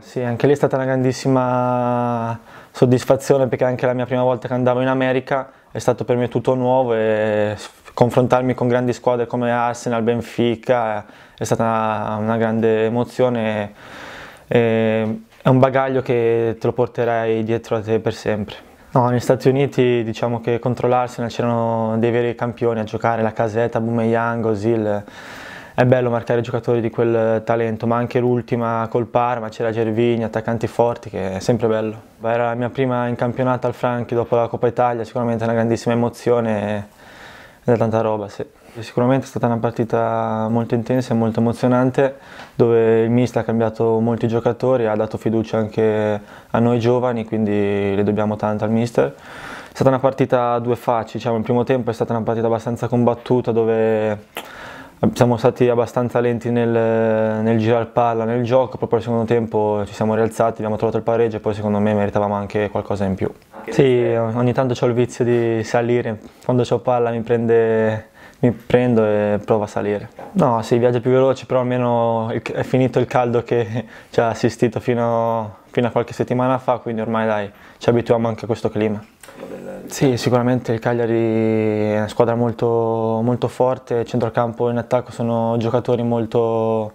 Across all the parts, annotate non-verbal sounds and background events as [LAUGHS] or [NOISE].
Sì, anche lì è stata una grandissima soddisfazione perché anche la mia prima volta che andavo in America è stato per me tutto nuovo e confrontarmi con grandi squadre come Arsenal, Benfica è stata una, grande emozione e, è un bagaglio che te lo porterai dietro a te per sempre. No, negli Stati Uniti diciamo che contro l'Arsenal c'erano dei veri campioni a giocare, la Caseta, Bumeyang, Ozil è bello marcare giocatori di quel talento, ma anche l'ultima col Parma, c'era Gervini, attaccanti forti, che è sempre bello. Era la mia prima in campionato al Franchi dopo la Coppa Italia, sicuramente una grandissima emozione e tanta roba, sì. Sicuramente è stata una partita molto intensa e molto emozionante dove il mister ha cambiato molti giocatori, ha dato fiducia anche a noi giovani, quindi le dobbiamo tanto al mister. È stata una partita a due facce, diciamo, il primo tempo è stata una partita abbastanza combattuta dove siamo stati abbastanza lenti nel, nel girare palla, nel gioco, proprio al secondo tempo ci siamo rialzati, abbiamo trovato il pareggio e poi secondo me meritavamo anche qualcosa in più. Anche sì, ogni tanto ho il vizio di salire, quando ho palla mi, prende, mi prendo e provo a salire. No, si sì, viaggia più veloce, però almeno è finito il caldo che [LAUGHS] ci ha assistito fino, fino a qualche settimana fa, quindi ormai dai, ci abituiamo anche a questo clima. Sì, sicuramente il Cagliari è una squadra molto, molto forte, centrocampo e in attacco sono giocatori molto,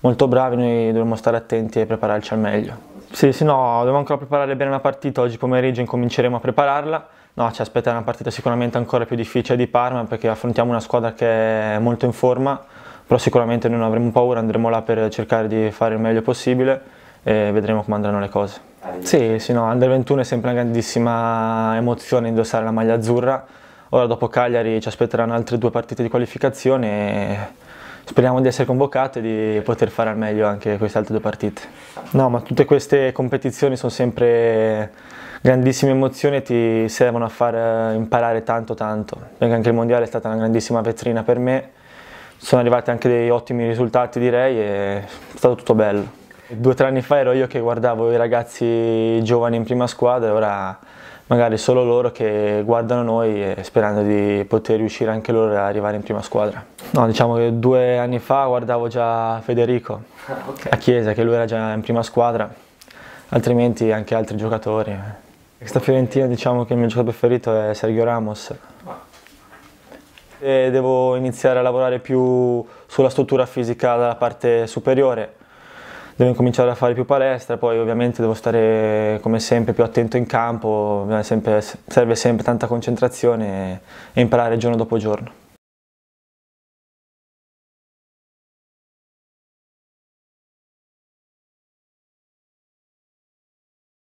molto bravi, noi dovremmo stare attenti e prepararci al meglio. Sì, sì, no, dobbiamo ancora preparare bene la partita, oggi pomeriggio incominceremo a prepararla. No, ci aspetta una partita sicuramente ancora più difficile di Parma perché affrontiamo una squadra che è molto in forma, però sicuramente non avremo paura, andremo là per cercare di fare il meglio possibile e vedremo come andranno le cose. Sì, sì, no, Under 21 è sempre una grandissima emozione indossare la maglia azzurra. Ora dopo Cagliari ci aspetteranno altre due partite di qualificazione e speriamo di essere convocati e di poter fare al meglio anche queste altre due partite. No, ma tutte queste competizioni sono sempre grandissime emozioni e ti servono a far eh, imparare tanto tanto, perché anche il Mondiale è stata una grandissima vetrina per me. Sono arrivati anche dei ottimi risultati direi e è stato tutto bello. Due o tre anni fa ero io che guardavo i ragazzi giovani in prima squadra, ora magari solo loro che guardano noi eh, sperando di poter riuscire anche loro ad arrivare in prima squadra. No, diciamo che due anni fa guardavo già Federico ah, okay. a Chiesa, che lui era già in prima squadra, altrimenti anche altri giocatori. Questa Fiorentina diciamo che il mio giocatore preferito è Sergio Ramos. E devo iniziare a lavorare più sulla struttura fisica dalla parte superiore devo incominciare a fare più palestra, poi ovviamente devo stare come sempre più attento in campo, sempre, serve sempre tanta concentrazione e imparare giorno dopo giorno.